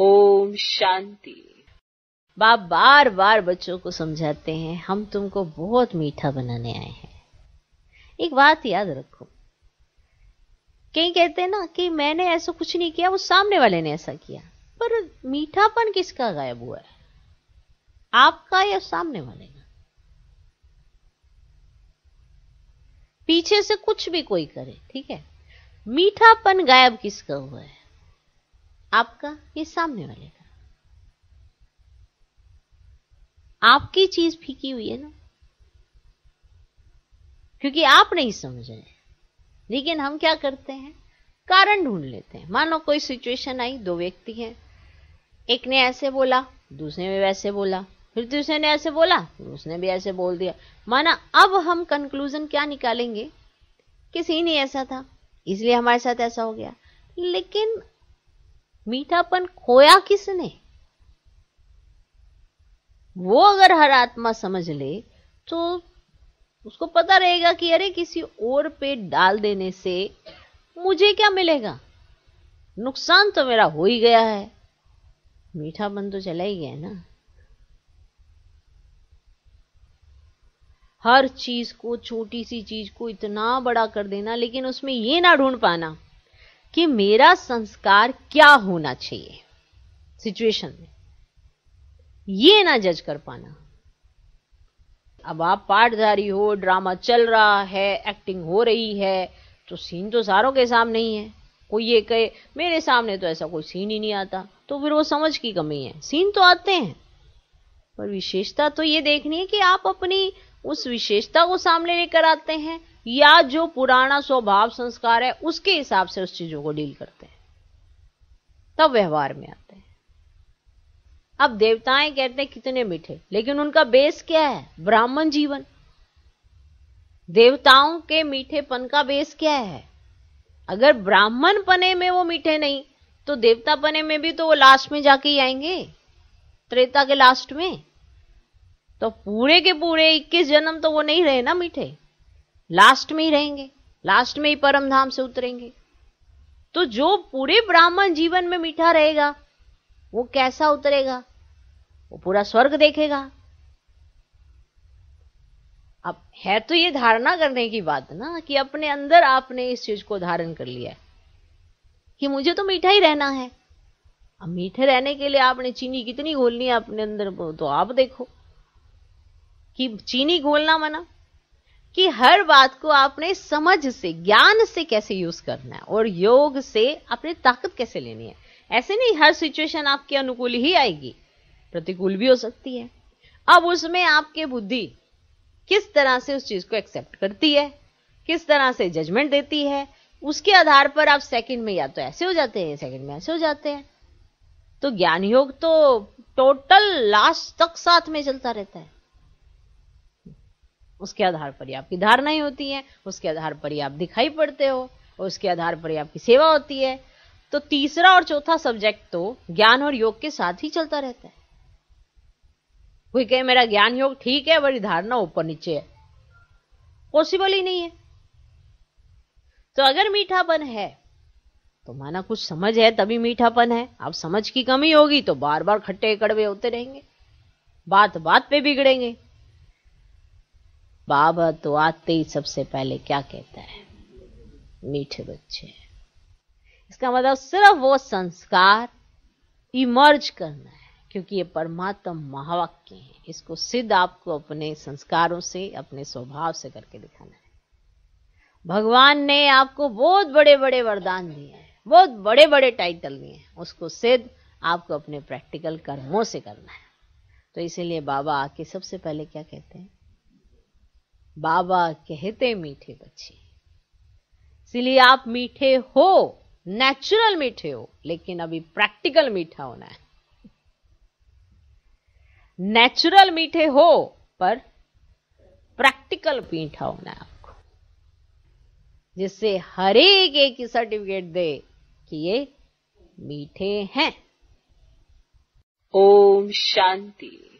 ओम शांति बाप बार बार बच्चों को समझाते हैं हम तुमको बहुत मीठा बनाने आए हैं एक बात याद रखो कहीं कहते हैं ना कि मैंने ऐसा कुछ नहीं किया वो सामने वाले ने ऐसा किया पर मीठापन किसका गायब हुआ है आपका या सामने वाले का पीछे से कुछ भी कोई करे ठीक है मीठापन गायब किसका हुआ है आपका ये सामने वाले का आपकी चीज फीकी हुई है ना क्योंकि आप नहीं समझ रहे लेकिन हम क्या करते हैं कारण ढूंढ लेते हैं मानो कोई सिचुएशन आई दो व्यक्ति हैं एक ने ऐसे बोला दूसरे ने वैसे बोला फिर दूसरे ने ऐसे बोला उसने भी ऐसे बोल दिया माना अब हम कंक्लूजन क्या निकालेंगे किसी ने ऐसा था इसलिए हमारे साथ ऐसा हो गया लेकिन मीठापन खोया किसने वो अगर हर आत्मा समझ ले तो उसको पता रहेगा कि अरे किसी और पे डाल देने से मुझे क्या मिलेगा नुकसान तो मेरा हो ही गया है मीठापन तो चला ही गया ना हर चीज को छोटी सी चीज को इतना बड़ा कर देना लेकिन उसमें ये ना ढूंढ पाना कि मेरा संस्कार क्या होना चाहिए सिचुएशन में ये ना जज कर पाना अब आप पाठधारी हो ड्रामा चल रहा है एक्टिंग हो रही है तो सीन तो सारों के सामने ही है कोई ये कहे मेरे सामने तो ऐसा कोई सीन ही नहीं आता तो फिर वो समझ की कमी है सीन तो आते हैं पर विशेषता तो ये देखनी है कि आप अपनी उस विशेषता को सामने लेकर आते हैं या जो पुराना स्वभाव संस्कार है उसके हिसाब से उस चीजों को डील करते हैं तब व्यवहार में आते हैं अब देवताएं कहते हैं कितने मीठे लेकिन उनका बेस क्या है ब्राह्मण जीवन देवताओं के मीठेपन का बेस क्या है अगर ब्राह्मण पने में वो मीठे नहीं तो देवता पने में भी तो वो लास्ट में जाके ही आएंगे त्रेता के लास्ट में तो पूरे के पूरे 21 जन्म तो वो नहीं रहे ना मीठे लास्ट में ही रहेंगे लास्ट में ही परम धाम से उतरेंगे तो जो पूरे ब्राह्मण जीवन में मीठा रहेगा वो कैसा उतरेगा वो पूरा स्वर्ग देखेगा अब है तो ये धारणा करने की बात ना कि अपने अंदर आपने इस चीज को धारण कर लिया है कि मुझे तो मीठा ही रहना है अब मीठे रहने के लिए आपने चीनी कितनी घोलनी है अपने अंदर तो आप देखो कि चीनी घोलना मना कि हर बात को आपने समझ से ज्ञान से कैसे यूज करना है और योग से अपनी ताकत कैसे लेनी है ऐसे नहीं हर सिचुएशन आपके अनुकूल ही आएगी प्रतिकूल भी हो सकती है अब उसमें आपके बुद्धि किस तरह से उस चीज को एक्सेप्ट करती है किस तरह से जजमेंट देती है उसके आधार पर आप सेकंड में या तो ऐसे हो जाते हैं सेकंड में ऐसे हो जाते हैं तो ज्ञान योग तो टोटल लास्ट तक साथ में चलता रहता है उसके आधार पर ही आपकी धारणाएं होती हैं उसके आधार पर ही आप दिखाई पड़ते हो और उसके आधार पर ही आपकी सेवा होती है तो तीसरा और चौथा सब्जेक्ट तो ज्ञान और योग के साथ ही चलता रहता है कोई कहे मेरा ज्ञान योग ठीक है बड़ी धारणा ऊपर नीचे है पॉसिबल ही नहीं है तो अगर मीठापन है तो माना कुछ समझ है तभी मीठापन है आप समझ की कमी होगी तो बार बार खट्टे कड़वे होते रहेंगे बात बात पे बिगड़ेंगे बाबा तो आते ही सबसे पहले क्या कहता है मीठे बच्चे इसका मतलब सिर्फ वो संस्कार इमर्ज करना है क्योंकि ये परमात्मा महावाक्य है इसको सिद्ध आपको अपने संस्कारों से अपने स्वभाव से करके दिखाना है भगवान ने आपको बहुत बड़े बड़े वरदान दिए हैं बहुत बड़े बड़े टाइटल दिए हैं उसको सिद्ध आपको अपने प्रैक्टिकल कर्मों से करना है तो इसीलिए बाबा आके सबसे पहले क्या कहते हैं बाबा कहते मीठे बच्चे इसलिए आप मीठे हो नेचुरल मीठे हो लेकिन अभी प्रैक्टिकल मीठा होना है नेचुरल मीठे हो पर प्रैक्टिकल मीठा होना है आपको जिससे हर एक एक सर्टिफिकेट दे कि ये मीठे हैं ओम शांति